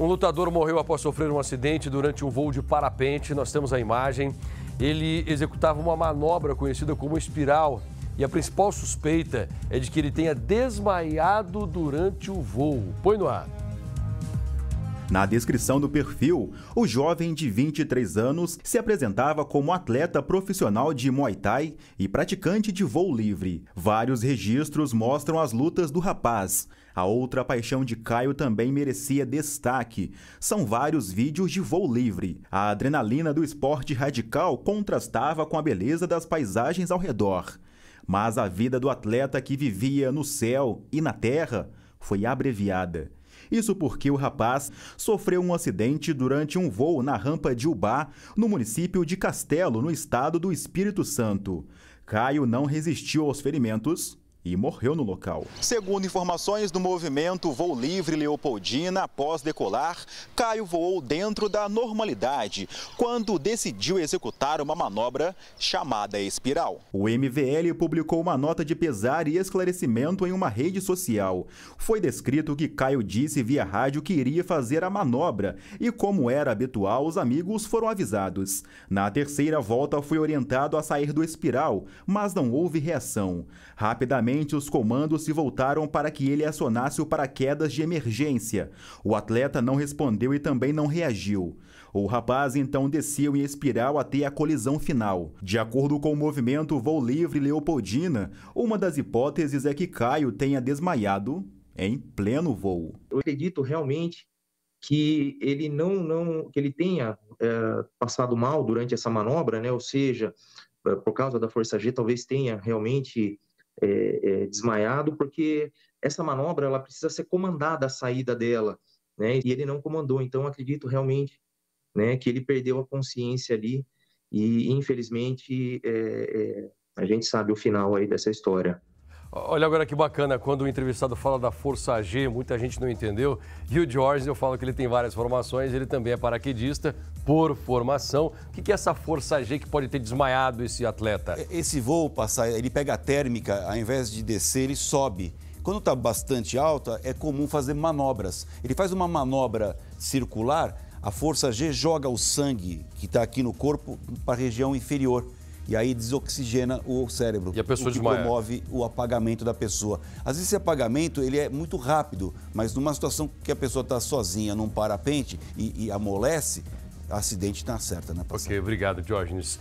Um lutador morreu após sofrer um acidente durante um voo de parapente. Nós temos a imagem. Ele executava uma manobra conhecida como espiral e a principal suspeita é de que ele tenha desmaiado durante o voo. Põe no ar. Na descrição do perfil, o jovem de 23 anos se apresentava como atleta profissional de Muay Thai e praticante de voo livre. Vários registros mostram as lutas do rapaz. A outra paixão de Caio também merecia destaque. São vários vídeos de voo livre. A adrenalina do esporte radical contrastava com a beleza das paisagens ao redor. Mas a vida do atleta que vivia no céu e na terra foi abreviada. Isso porque o rapaz sofreu um acidente durante um voo na rampa de Ubá, no município de Castelo, no estado do Espírito Santo. Caio não resistiu aos ferimentos e morreu no local. Segundo informações do movimento Voo Livre Leopoldina, após decolar, Caio voou dentro da normalidade quando decidiu executar uma manobra chamada espiral. O MVL publicou uma nota de pesar e esclarecimento em uma rede social. Foi descrito que Caio disse via rádio que iria fazer a manobra e, como era habitual, os amigos foram avisados. Na terceira volta, foi orientado a sair do espiral, mas não houve reação. Rapidamente, Rapidamente, os comandos se voltaram para que ele acionasse o paraquedas de emergência. O atleta não respondeu e também não reagiu. O rapaz então desceu em espiral até a colisão final. De acordo com o movimento Voo Livre Leopoldina, uma das hipóteses é que Caio tenha desmaiado em pleno voo. Eu acredito realmente que ele não, não que ele tenha é, passado mal durante essa manobra, né? Ou seja, eh, por causa da força G, talvez tenha realmente é, é, desmaiado, porque essa manobra ela precisa ser comandada a saída dela, né? E ele não comandou, então acredito realmente, né, que ele perdeu a consciência ali e infelizmente é, é a gente sabe o final aí dessa história. Olha agora que bacana, quando o entrevistado fala da Força G, muita gente não entendeu. E o George, eu falo que ele tem várias formações, ele também é paraquedista por formação. O que é essa Força G que pode ter desmaiado esse atleta? Esse voo passar, ele pega a térmica, ao invés de descer, ele sobe. Quando está bastante alta, é comum fazer manobras. Ele faz uma manobra circular, a Força G joga o sangue que está aqui no corpo para a região inferior. E aí desoxigena o cérebro. E a pessoa o que promove o apagamento da pessoa. Às vezes esse apagamento ele é muito rápido, mas numa situação que a pessoa está sozinha num parapente e, e amolece, acidente está certa, né? Passada. Ok, obrigado, Diógenes.